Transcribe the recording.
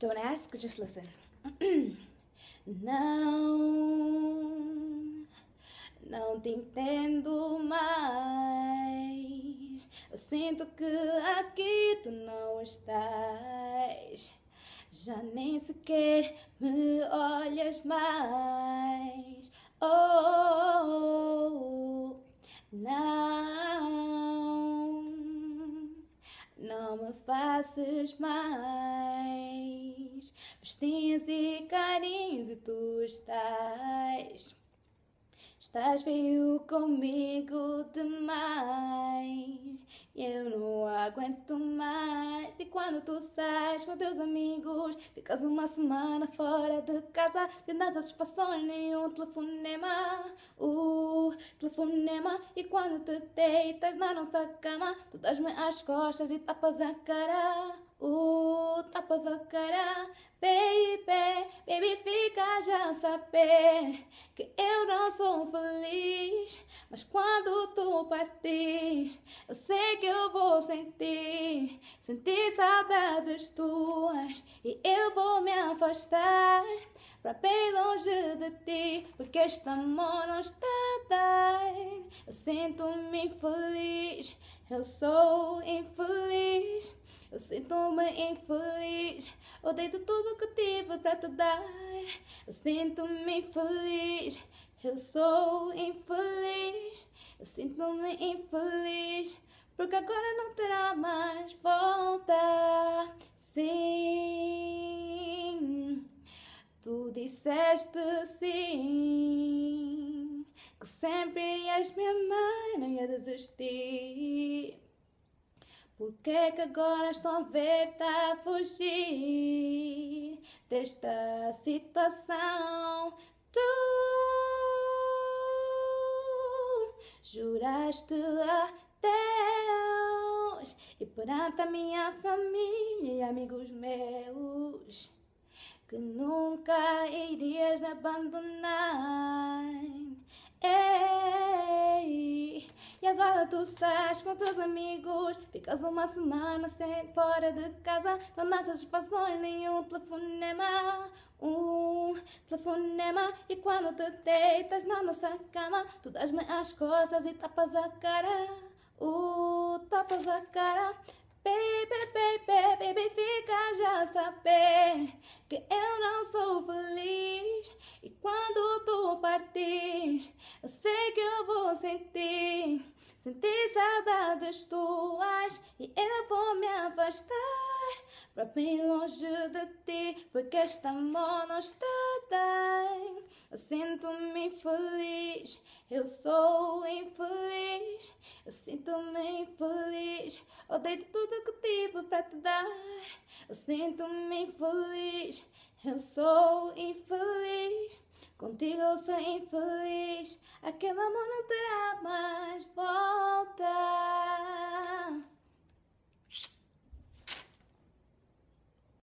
Don't ask, just listen. não, não te entendo mais. Eu sinto que aqui tu não estás. Já nem sequer me olhas mais. não me faças mais festins e carinhos e tu estás estás feio comigo demais aguento mais. E quando tu sais com teus amigos, ficas uma semana fora de casa, te as satisfação nenhum telefonema. Uh, telefonema. E quando te deitas na nossa cama, tu das me as costas e tapas a cara. Uh, tapas a cara, baby, baby, fica já saber que eu não sou feliz. Mas quando tu partir, eu sei que eu vou sentir, sentir saudades tuas e eu vou me afastar pra bem longe de ti, porque este amor não está a dar. Eu sinto-me infeliz, eu sou infeliz. Eu sinto-me infeliz, odeio tudo que tive para te dar. Eu sinto-me infeliz, eu sou infeliz. Eu sinto-me infeliz, porque agora não terá mais volta. Sim, tu disseste sim, que sempre és minha mãe, não ia desistir. Por que é que agora estão a ver-te a fugir desta situação? Tu juraste a Deus e perante a minha família e amigos meus que nunca irias me abandonar. Agora tu sais com teus amigos Ficas uma semana sem fora de casa Não dá satisfações nenhum telefonema Um telefonema E quando te deitas na nossa cama Tu das me as costas e tapas a cara Uh, tapas a cara Baby, baby, baby, fica já a saber Que eu não sou feliz E quando tu partir Eu sei que eu vou sentir Senti saudades tuas e eu vou me afastar Para bem longe de ti, porque esta amor não está bem Eu sinto-me feliz, eu sou infeliz Eu sinto-me infeliz, odeio tudo que tive para te dar Eu sinto-me infeliz, eu sou infeliz Contigo eu sou infeliz, aquele amor não terá mais voz